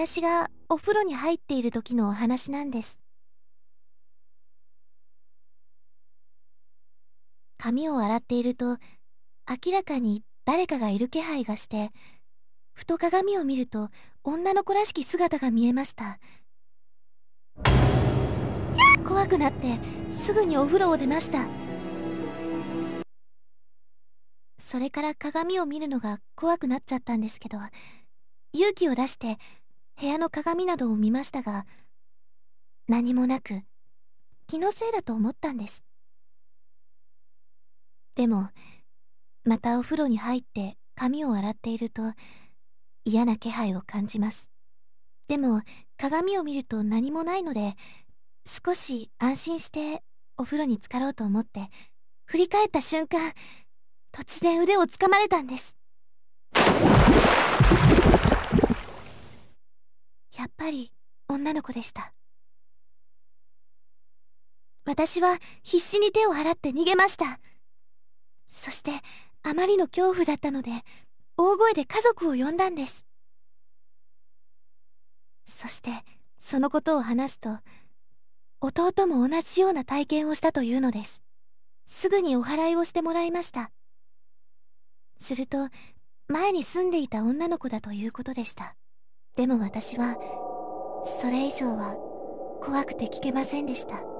私がお風呂に入っている時のお話なんです髪を洗っていると明らかに誰かがいる気配がしてふと鏡を見ると女の子らしき姿が見えました怖くなってすぐにお風呂を出ましたそれから鏡を見るのが怖くなっちゃったんですけど勇気を出して部屋の鏡などを見ましたが何もなく気のせいだと思ったんですでもまたお風呂に入って髪を洗っていると嫌な気配を感じますでも鏡を見ると何もないので少し安心してお風呂に浸かろうと思って振り返った瞬間突然腕をつかまれたんですり女の子でした私は必死に手を払って逃げましたそしてあまりの恐怖だったので大声で家族を呼んだんですそしてそのことを話すと弟も同じような体験をしたというのですすぐにお祓いをしてもらいましたすると前に住んでいた女の子だということでしたでも私はそれ以上は怖くて聞けませんでした